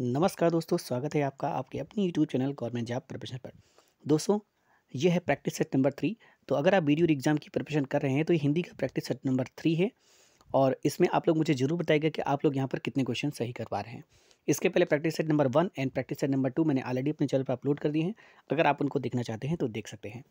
नमस्कार दोस्तों स्वागत है आपका आपके अपनी YouTube channel government job preparation पर दोस्तों यह है प्रैक्टिस सेट नंबर थ्री तो अगर आप वीडियो एग्जाम की प्रिपरेशन कर रहे हैं तो ये हिंदी का प्रैक्टिस सेट नंबर थ्री है और इसमें आप लोग मुझे ज़रूर बताएगा कि आप लोग यहाँ पर कितने क्वेश्चन सही कर पा रहे हैं इसके पहले practice set number one and practice set number two मैंने ऑलरेडी अपने चैनल पर अपलोड कर दिए हैं अगर आप उनको देखना चाहते हैं तो देख सकते हैं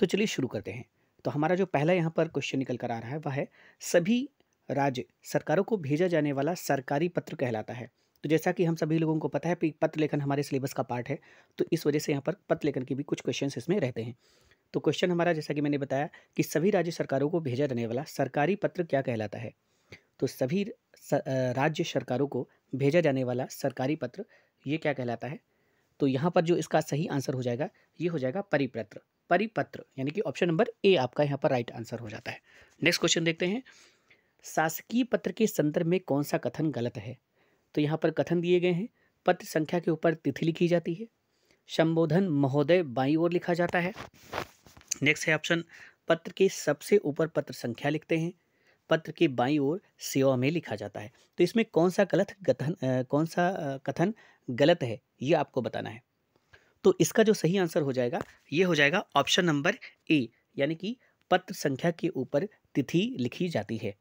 तो चलिए शुरू करते हैं तो हमारा जो पहला यहाँ पर क्वेश्चन निकल कर आ रहा है वह है सभी राज्य सरकारों को भेजा जाने वाला सरकारी पत्र कहलाता है तो जैसा कि हम सभी लोगों को पता है कि पत्र लेखन हमारे सिलेबस का पार्ट है तो इस वजह से यहाँ पर पत्र लेखन के भी कुछ क्वेश्चन इसमें रहते हैं तो क्वेश्चन हमारा जैसा कि मैंने बताया कि सभी राज्य सरकारों को भेजा जाने वाला सरकारी पत्र क्या कहलाता है तो सभी राज्य सरकारों को भेजा जाने वाला सरकारी पत्र ये क्या कहलाता है तो यहाँ पर जो इसका सही आंसर हो जाएगा ये हो जाएगा परिपत्र परिपत्र यानी कि ऑप्शन नंबर ए आपका यहाँ पर राइट आंसर हो जाता है नेक्स्ट क्वेश्चन देखते हैं शासकीय पत्र के संदर्भ में कौन सा कथन गलत है तो यहाँ पर कथन दिए गए हैं पत्र संख्या के ऊपर तिथि लिखी जाती है संबोधन महोदय बाई ओर लिखा जाता है नेक्स्ट है ऑप्शन पत्र के सबसे ऊपर पत्र संख्या लिखते हैं पत्र के बाई ओर सेवा में लिखा जाता है तो इसमें कौन सा गलत कथन कौन सा कथन गलत है ये आपको बताना है तो इसका जो सही आंसर हो जाएगा ये हो जाएगा ऑप्शन नंबर ए यानी कि पत्र संख्या के ऊपर तिथि लिखी जाती है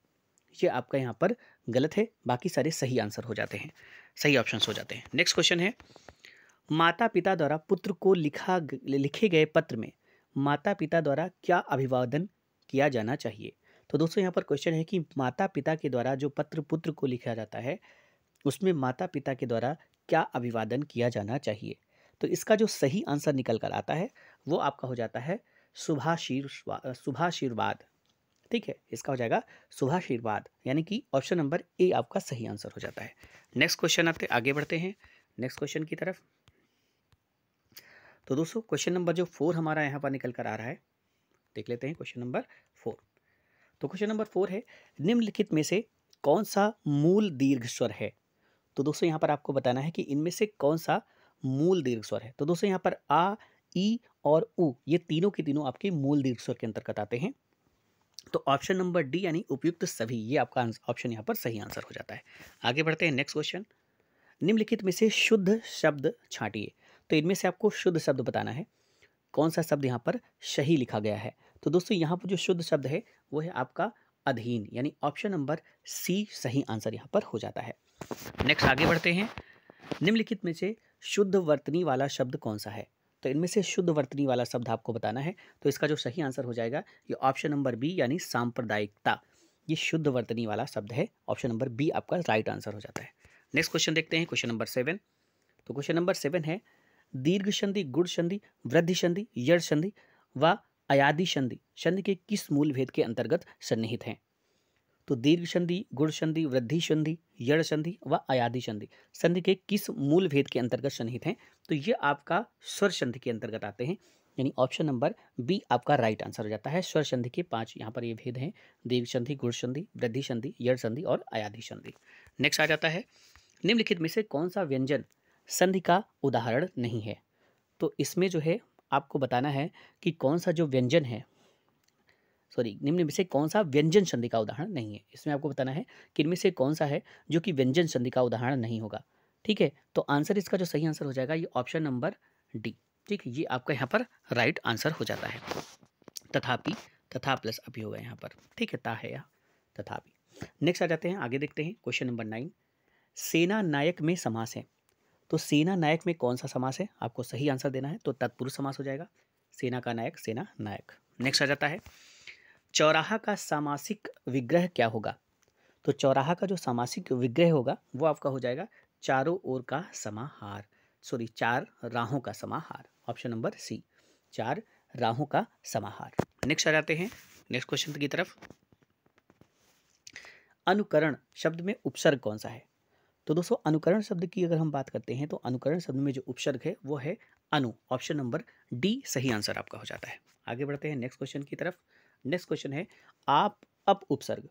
ये आपका यहाँ पर गलत है बाकी सारे सही आंसर हो जाते हैं सही ऑप्शन हो जाते हैं नेक्स्ट क्वेश्चन है माता पिता द्वारा पुत्र को लिखा लिखे गए पत्र में माता पिता द्वारा क्या अभिवादन किया जाना चाहिए तो दोस्तों यहाँ पर क्वेश्चन है कि माता पिता के द्वारा जो पत्र पुत्र को लिखा जाता है उसमें माता पिता के द्वारा क्या अभिवादन किया जाना चाहिए तो इसका जो सही आंसर निकल कर आता है वो आपका हो जाता है शुभाशीर्वा शुभाशीर्वाद ठीक है इसका हो जाएगा शुभाशीर्वाद यानी कि ऑप्शन नंबर ए आपका सही आंसर हो जाता है नेक्स्ट क्वेश्चन आपके आगे बढ़ते हैं नेक्स्ट क्वेश्चन की तरफ तो दोस्तों क्वेश्चन नंबर जो फोर हमारा यहाँ पर निकल कर आ रहा है देख लेते हैं क्वेश्चन नंबर फोर तो क्वेश्चन नंबर फोर है निम्नलिखित में से कौन सा मूल दीर्घ स्वर है तो दोस्तों यहाँ पर आपको बताना है कि इनमें से कौन सा मूल दीर्घ स्वर है तो दोस्तों यहाँ पर आ ई और उ ये तीनों के तीनों आपके मूल दीर्घ स्वर के अंतर्गत आते हैं तो ऑप्शन नंबर डी यानी उपयुक्त सभी ये आपका ऑप्शन यहाँ पर सही आंसर हो जाता है आगे बढ़ते हैं नेक्स्ट क्वेश्चन निम्नलिखित में से शुद्ध शब्द छाटिए तो इनमें से आपको शुद्ध शब्द बताना है कौन सा शब्द यहाँ पर सही लिखा गया है तो दोस्तों यहाँ पर जो शुद्ध शब्द है वो है आपका अधीन यानी ऑप्शन नंबर सी सही आंसर यहाँ पर हो जाता है नेक्स्ट आगे बढ़ते हैं निम्नलिखित में से शुद्ध वर्तनी वाला शब्द कौन सा है तो इनमें से शुद्ध वर्तनी वाला शब्द आपको बताना है तो इसका जो सही आंसर हो जाएगा ये ऑप्शन नंबर बी यानी सांप्रदायिकता ये शुद्ध वर्तनी वाला शब्द है ऑप्शन नंबर बी आपका राइट आंसर हो जाता है नेक्स्ट क्वेश्चन देखते हैं क्वेश्चन नंबर सेवन तो क्वेश्चन नंबर सेवन है दीर्घ संधि गुड़ संधि वृद्धि संधि यड़ संधि व अयादि संधि संधि के किस मूल भेद के अंतर्गत सन्निहित हैं तो दीर्घ संधि गुड़ संधि वृद्धि संधि यड़ संधि व अयाधि संधि संधि के किस मूल भेद के अंतर्गत संहित हैं तो ये आपका स्वर संधि के अंतर्गत आते हैं यानी ऑप्शन नंबर बी आपका राइट आंसर हो जाता है स्वर संधि के पांच यहाँ पर ये भेद हैं दीर्घ संधि गुड़ संधि वृद्धि संधि यड़ संधि और अयाधि संधि नेक्स्ट आ जाता है निम्नलिखित में से कौन सा व्यंजन संधि का उदाहरण नहीं है तो इसमें जो है आपको बताना है कि कौन सा जो व्यंजन है सॉरी निम्न में से कौन सा व्यंजन संधि का उदाहरण नहीं है इसमें आपको बताना है कि इनमें से कौन सा है जो कि व्यंजन संधि का उदाहरण नहीं होगा ठीक है तो आंसर इसका जो सही आंसर हो जाएगा ये ऑप्शन नंबर डी ठीक है ये आपका यहाँ पर राइट आंसर हो जाता है तथापि तथा प्लस अभी होगा यहाँ पर ठीक है ता है यहाँ तथापि नेक्स्ट आ जाते हैं आगे देखते हैं क्वेश्चन नंबर नाइन सेना नायक में समास है तो सेना नायक में कौन सा समास है आपको सही आंसर देना है तो तत्पुरुष समास हो जाएगा सेना का नायक सेना नायक नेक्स्ट आ जाता है चौराहा का सामासिक विग्रह क्या होगा तो चौराहा का जो सामासिक विग्रह होगा वो आपका हो जाएगा चारों ओर का समाहार सॉरी चार राहों का समाहार ऑप्शन नंबर सी चार राहों का समाहार नेक्स्ट आ जाते हैं नेक्स्ट क्वेश्चन की तरफ अनुकरण शब्द में उपसर्ग कौन सा है तो दोस्तों अनुकरण शब्द की अगर हम बात करते हैं तो अनुकरण शब्द में जो उपसर्ग है वो है अनु ऑप्शन नंबर डी सही आंसर आपका हो जाता है आगे बढ़ते हैं नेक्स्ट क्वेश्चन की तरफ नेक्स्ट क्वेश्चन है आप अप उपसर्ग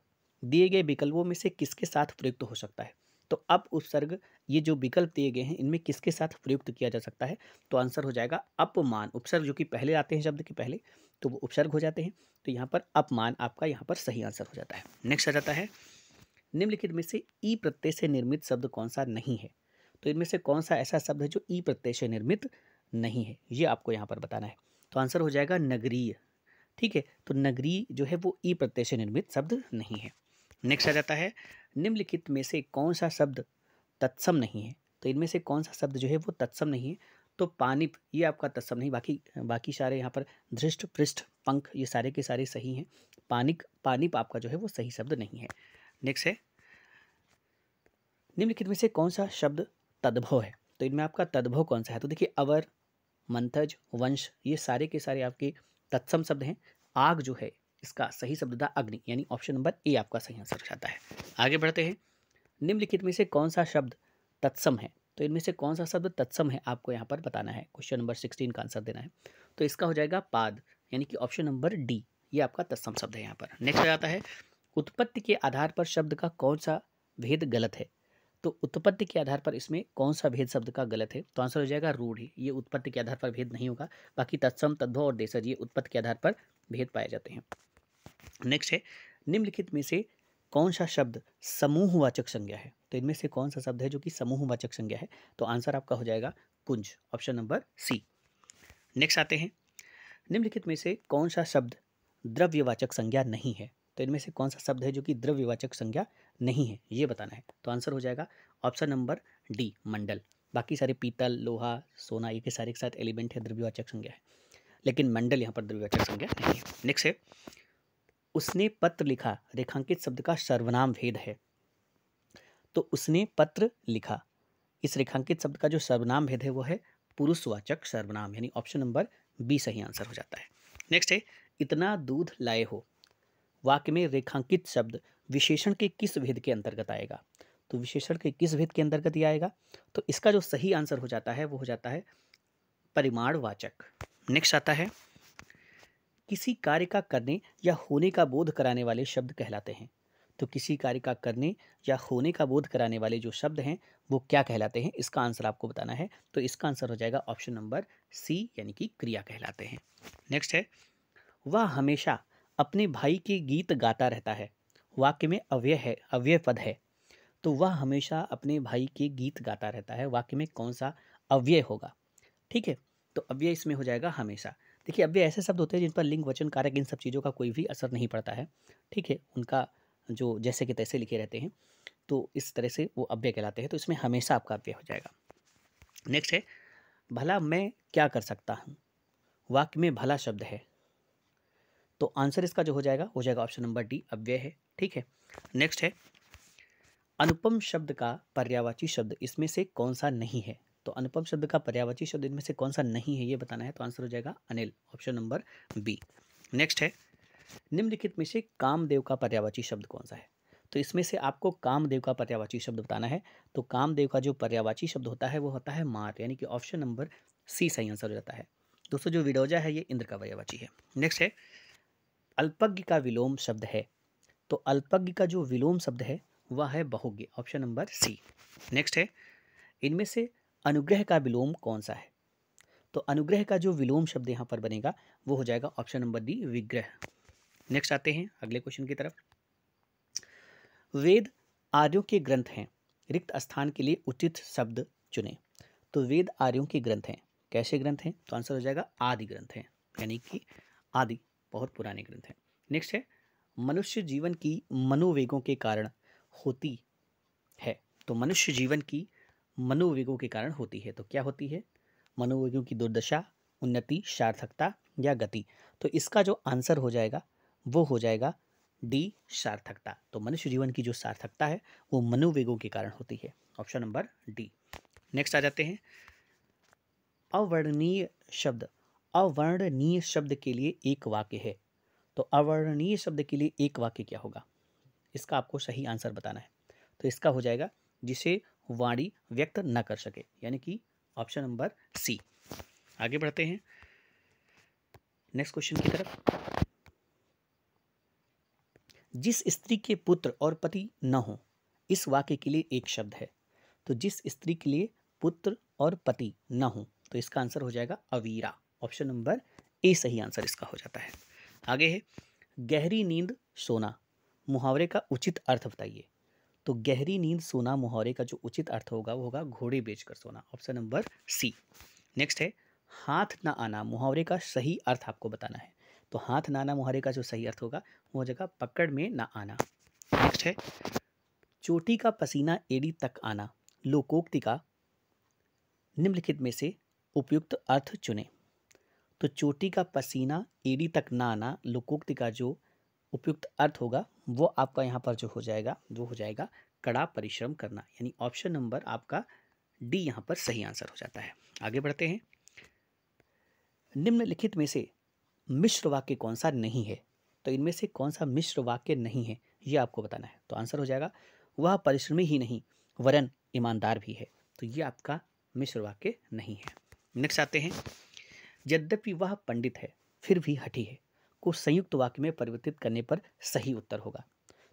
दिए गए विकल्पों में से किसके साथ प्रयुक्त हो सकता है तो अप उपसर्ग ये जो विकल्प दिए गए हैं इनमें किसके साथ प्रयुक्त किया जा सकता है तो आंसर हो जाएगा अपमान उपसर्ग जो कि पहले आते हैं शब्द के पहले तो वो उपसर्ग हो जाते हैं तो यहाँ पर अपमान आपका यहाँ पर सही आंसर हो जाता है नेक्स्ट आ जाता है निम्नलिखित में से ई प्रत्यय से निर्मित शब्द कौन सा नहीं है तो इनमें से कौन सा ऐसा शब्द है जो ई प्रत्यय से निर्मित नहीं है ये आपको यहाँ पर बताना है तो आंसर हो जाएगा नगरीय ठीक है तो नगरी जो है वो ई प्रत्यय से निर्मित शब्द नहीं है नेक्स्ट आ जाता है निम्नलिखित में से कौन सा शब्द तत्सम नहीं है तो इनमें से कौन सा शब्द जो है वो तत्सम नहीं है तो पानिप ये आपका तत्सम नहीं बाकी बाकी सारे यहाँ पर धृष्ट पृष्ठ पंख ये सारे के सारे सही हैं पानिक पानिप आपका जो है वो सही शब्द नहीं है नेक्स्ट है निम्नलिखित में से कौन सा शब्द तद्भव है तो इनमें आपका तद्भव कौन सा है तो देखिए अवर मंथज वंश ये सारे के सारे आपके तत्सम शब्द हैं आग जो है इसका सही शब्द था अग्नि यानी ऑप्शन नंबर ए आपका सही आंसर हो जाता है आगे बढ़ते हैं निम्नलिखित में से कौन सा शब्द तत्सम है तो इनमें से कौन सा शब्द तत्सम है आपको यहाँ पर बताना है क्वेश्चन नंबर सिक्सटीन का आंसर देना है तो इसका हो जाएगा पाद यानी कि ऑप्शन नंबर डी ये आपका तत्सम शब्द है यहाँ पर नेक्स्ट आ जाता है उत्पत्ति के आधार पर शब्द का कौन सा भेद गलत है तो उत्पत्ति के आधार पर इसमें कौन सा भेद शब्द का गलत है तो आंसर हो जाएगा रूढ़ी ये उत्पत्ति के आधार पर भेद नहीं होगा बाकी तत्सम तद्भव और देशज ये उत्पत्ति के आधार पर भेद पाए जाते हैं नेक्स्ट है निम्नलिखित में से कौन सा शब्द समूहवाचक संज्ञा है तो इनमें से कौन सा शब्द है जो कि समूहवाचक संज्ञा है तो आंसर आपका हो जाएगा कुंज ऑप्शन नंबर सी नेक्स्ट आते हैं निम्नलिखित में से कौन सा शब्द द्रव्यवाचक संज्ञा नहीं है तो इनमें से कौन सा शब्द है जो कि द्रव्यवाचक संज्ञा नहीं है ये बताना है तो आंसर हो जाएगा ऑप्शन नंबर डी मंडल बाकी सारे पीतल लोहा सोना ये के सारे के साथ एलिमेंट है द्रव्यवाचक संज्ञा है लेकिन मंडल यहाँ पर द्रव्यवाचक संज्ञा नहीं है नेक्स्ट है उसने पत्र लिखा रेखांकित शब्द का सर्वनाम भेद है तो उसने पत्र लिखा इस रेखांकित शब्द का जो सर्वनाम भेद है वो है पुरुषवाचक सर्वनाम यानी ऑप्शन नंबर बी सही आंसर हो जाता है नेक्स्ट है इतना दूध लाए हो वाक्य में रेखांकित शब्द विशेषण के किस भेद के अंतर्गत आएगा तो विशेषण के किस भेद के अंतर्गत ये आएगा तो इसका जो सही आंसर हो जाता है वो हो जाता है परिमाणवाचक नेक्स्ट आता है किसी कार्य का करने या होने का बोध कराने वाले शब्द कहलाते हैं तो किसी कार्य का करने या होने का बोध कराने वाले जो शब्द हैं वो क्या कहलाते हैं इसका आंसर आपको बताना है तो इसका आंसर हो जाएगा ऑप्शन नंबर सी यानी कि क्रिया कहलाते हैं नेक्स्ट है वह हमेशा अपने भाई के गीत गाता रहता है वाक्य में अव्यय है अव्यय पद है तो वह हमेशा अपने भाई के गीत गाता रहता है वाक्य में कौन सा अव्यय होगा ठीक है तो अव्यय इसमें हो जाएगा हमेशा देखिए अव्यय ऐसे शब्द होते हैं जिन पर लिंग वचन कारक इन सब चीज़ों का कोई भी असर नहीं पड़ता है ठीक है उनका जो जैसे कि तैसे लिखे रहते हैं तो इस तरह से वो अव्यय कहलाते हैं तो इसमें हमेशा आपका अव्यय हो जाएगा नेक्स्ट है भला मैं क्या कर सकता हूँ वाक्य में भला शब्द है तो आंसर इसका जो हो जाएगा हो जाएगा ऑप्शन नंबर डी अव्यय है ठीक है नेक्स्ट है अनुपम शब्द का पर्यावाची शब्द इसमें से कौन सा नहीं है तो अनुपम शब्द का पर्यावाची शब्द इनमें से कौन सा नहीं है ये बताना है तो आंसर हो जाएगा Anil option number B next है निम्नलिखित में से कामदेव का पर्यावाची शब्द कौन सा है तो इसमें से आपको कामदेव का पर्यावाची शब्द बताना है तो कामदेव का जो पर्यावाची शब्द होता है वो होता है मार यानी कि ऑप्शन नंबर सी सही आंसर हो जाता है दोस्तों जो विडोजा है ये इंद्र का पर्यावाची है नेक्स्ट है अल्पज्ञ का विलोम शब्द है तो अल्पज्ञ का जो विलोम शब्द है वह है बहुज्ञ ऑप्शन नंबर सी नेक्स्ट है इनमें से अनुग्रह का विलोम कौन सा है तो अनुग्रह का जो विलोम शब्द यहाँ पर बनेगा वो हो जाएगा ऑप्शन नंबर डी विग्रह नेक्स्ट आते हैं अगले क्वेश्चन की तरफ वेद आर्यों के ग्रंथ हैं रिक्त स्थान के लिए उचित शब्द चुने तो वेद आर्यों के ग्रंथ हैं कैसे ग्रंथ हैं तो आंसर हो जाएगा आदि ग्रंथ हैं यानी कि आदि बहुत पुराने ग्रंथ हैं नेक्स्ट है मनुष्य जीवन की मनोवेगों के कारण होती है तो मनुष्य जीवन की मनोवेगों के कारण होती है तो क्या होती है मनोवेगों की दुर्दशा उन्नति सार्थकता या गति तो इसका जो आंसर हो जाएगा वो हो जाएगा डी सार्थकता तो मनुष्य जीवन की जो सार्थकता है वो मनोवेगों के कारण होती है ऑप्शन नंबर डी नेक्स्ट आ जाते हैं अवर्णनीय शब्द अवर्णनीय शब्द के लिए एक वाक्य है तो अवर्णनीय शब्द के लिए एक वाक्य क्या होगा इसका आपको सही आंसर बताना है तो इसका हो जाएगा जिसे वाणी व्यक्त न कर सके यानी कि ऑप्शन नंबर सी आगे बढ़ते हैं नेक्स्ट क्वेश्चन की तरफ जिस स्त्री के पुत्र और पति न हो इस वाक्य के लिए एक शब्द है तो जिस स्त्री के लिए पुत्र और पति न हो तो इसका आंसर हो जाएगा अवीरा ऑप्शन नंबर ए सही आंसर इसका हो जाता है आगे है गहरी नींद सोना मुहावरे का उचित अर्थ बताइए तो गहरी नींद सोना मुहावरे का जो उचित अर्थ होगा वो होगा घोड़े बेचकर सोना ऑप्शन नंबर सी नेक्स्ट है हाथ ना आना मुहावरे का सही अर्थ आपको बताना है तो हाथ ना आना मुहावरे का जो सही अर्थ होगा वो हो जाएगा पकड़ में ना आना नेक्स्ट है चोटी का पसीना एड़ी तक आना लोकोक्ति का निम्नलिखित में से उपयुक्त अर्थ चुने तो चोटी का पसीना एड़ी तक ना आना लोकोक्ति का जो उपयुक्त अर्थ होगा वो आपका यहाँ पर जो हो जाएगा वो हो जाएगा कड़ा परिश्रम करना यानी ऑप्शन नंबर आपका डी यहाँ पर सही आंसर हो जाता है आगे बढ़ते हैं निम्नलिखित में से मिश्र वाक्य कौन सा नहीं है तो इनमें से कौन सा मिश्र वाक्य नहीं है ये आपको बताना है तो आंसर हो जाएगा वह परिश्रमी ही नहीं वरन ईमानदार भी है तो ये आपका मिश्र वाक्य नहीं है नेक्स्ट आते हैं यद्यपि वह पंडित है फिर भी हठी है को संयुक्त वाक्य में परिवर्तित करने पर सही उत्तर होगा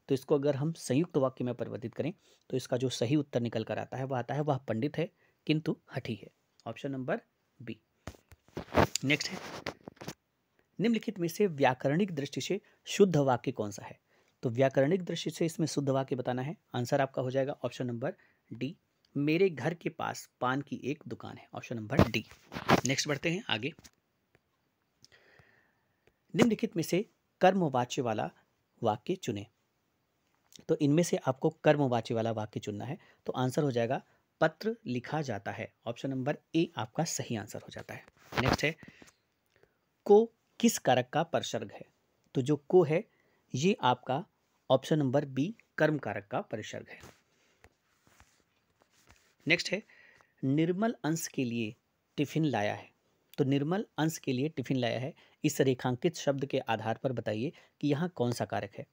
तो इसको अगर हम संयुक्त वाक्य में परिवर्तित करें तो इसका जो सही उत्तर निकल कर आता है वह आता है वह पंडित है किंतु हठी है ऑप्शन नंबर बी नेक्स्ट है निम्नलिखित में से व्याकरणिक दृष्टि से शुद्ध वाक्य कौन सा है तो व्याकरणिक दृष्टि से इसमें शुद्ध वाक्य बताना है आंसर आपका हो जाएगा ऑप्शन नंबर डी मेरे घर के पास पान की एक दुकान है ऑप्शन नंबर डी नेक्स्ट बढ़ते हैं आगे निम्नलिखित में से कर्मवाच्य वाला वाक्य चुने तो इनमें से आपको कर्मवाच्य वाला वाक्य चुनना है तो आंसर हो जाएगा पत्र लिखा जाता है ऑप्शन नंबर ए आपका सही आंसर हो जाता है नेक्स्ट है को किस कारक का परिसर्ग है तो जो को है ये आपका ऑप्शन नंबर बी कर्म कारक का परिसर्ग है नेक्स्ट है निर्मल अंश के लिए टिफिन लाया है तो निर्मल अंश के लिए टिफिन लाया है इस रेखांकित शब्द के आधार पर बताइए कि यहाँ कौन सा कारक है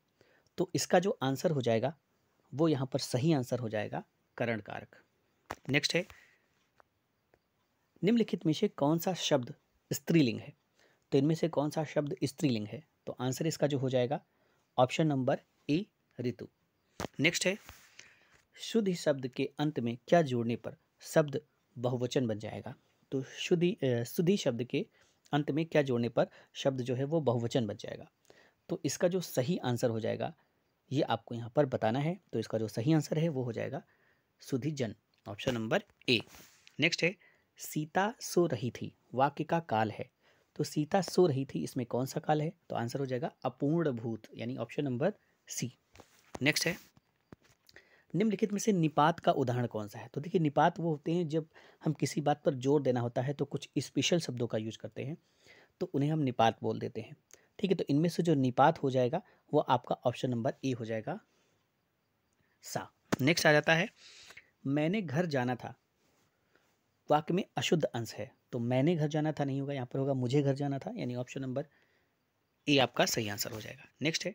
तो इसका जो आंसर हो जाएगा वो यहाँ पर सही आंसर हो जाएगा करण कारक नेक्स्ट है निम्नलिखित में से कौन सा शब्द स्त्रीलिंग है तो इनमें से कौन सा शब्द स्त्रीलिंग है तो आंसर इसका जो हो जाएगा ऑप्शन नंबर ए ऋतु नेक्स्ट है शुद्धि शब्द के अंत में क्या जोड़ने पर शब्द बहुवचन बन जाएगा तो शुद्धि शुद्धि शब्द के अंत में क्या जोड़ने पर शब्द जो है वो बहुवचन बन जाएगा तो इसका जो सही आंसर हो जाएगा ये आपको यहाँ पर बताना है तो इसका जो सही आंसर है वो हो जाएगा सुधि जन ऑप्शन नंबर ए नेक्स्ट है सीता सो रही थी वाक्य का काल है तो सीता सो रही थी इसमें कौन सा काल है तो आंसर हो जाएगा अपूर्ण भूत यानी ऑप्शन नंबर सी नेक्स्ट है निम्नलिखित में से निपात का उदाहरण कौन सा है तो देखिए निपात वो होते हैं जब हम किसी बात पर जोर देना होता है तो कुछ स्पेशल शब्दों का यूज करते हैं तो उन्हें हम निपात बोल देते हैं ठीक है तो इनमें से जो निपात हो जाएगा वो आपका ऑप्शन नंबर ए हो जाएगा सा नेक्स्ट आ जाता है मैंने घर जाना था वाक्य में अशुद्ध अंश है तो मैंने घर जाना था नहीं होगा यहाँ पर होगा मुझे घर जाना था यानी ऑप्शन नंबर ए आपका सही आंसर हो जाएगा नेक्स्ट है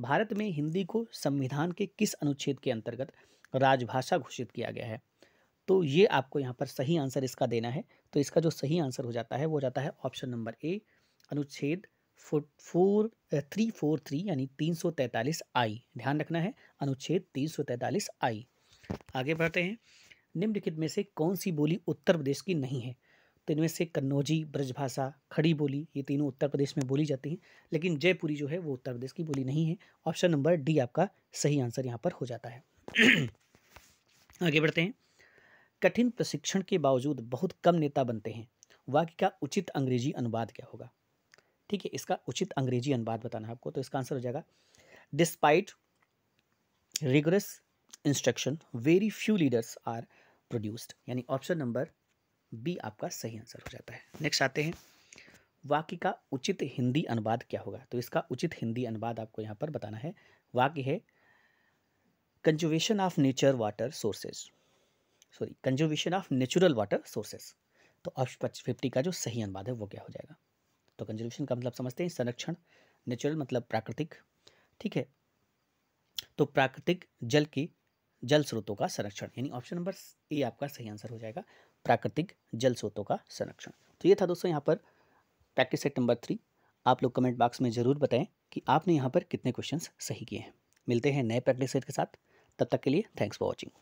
भारत में हिंदी को संविधान के किस अनुच्छेद के अंतर्गत राजभाषा घोषित किया गया है तो ये आपको यहाँ पर सही आंसर इसका देना है तो इसका जो सही आंसर हो जाता है वो जाता है ऑप्शन नंबर ए अनुच्छेद फोर थ्री फोर थ्री यानी तीन सौ तैंतालीस आई ध्यान रखना है अनुच्छेद तीन सौ तैंतालीस आई आगे बढ़ते हैं निम्नलिखित में से कौन सी बोली उत्तर प्रदेश की नहीं है तो इनमें से कन्नौजी ब्रजभाषा खड़ी बोली ये तीनों उत्तर प्रदेश में बोली जाती हैं लेकिन जयपुरी जो है वो उत्तर प्रदेश की बोली नहीं है ऑप्शन नंबर डी आपका सही आंसर यहाँ पर हो जाता है आगे बढ़ते हैं कठिन प्रशिक्षण के बावजूद बहुत कम नेता बनते हैं वाक्य का उचित अंग्रेजी अनुवाद क्या होगा ठीक है इसका उचित अंग्रेजी अनुवाद बताना है आपको तो इसका आंसर हो जाएगा despite rigorous instruction very few leaders are produced यानी ऑप्शन नंबर बी आपका सही आंसर हो जाता है नेक्स्ट आते हैं वाक्य का उचित हिंदी अनुवाद क्या होगा तो इसका उचित हिंदी अनुवाद आपको यहाँ पर बताना है वाक्य है conservation of nature water sources sorry conservation of natural water sources तो ऑप्शन फिफ्टी का जो सही अनुवाद है वो क्या हो जाएगा तो कंजर्वेशन का मतलब समझते हैं संरक्षण नेचुरल मतलब प्राकृतिक ठीक है तो प्राकृतिक जल की जल स्रोतों का संरक्षण यानी ऑप्शन नंबर ए आपका सही आंसर हो जाएगा प्राकृतिक जल स्रोतों का संरक्षण तो ये था दोस्तों यहाँ पर प्रैक्टिस सेट नंबर थ्री आप लोग कमेंट बॉक्स में ज़रूर बताएं कि आपने यहाँ पर कितने क्वेश्चंस सही किए हैं मिलते हैं नए प्रैक्टिस सेट के साथ तब तक के लिए थैंक्स फॉर वॉचिंग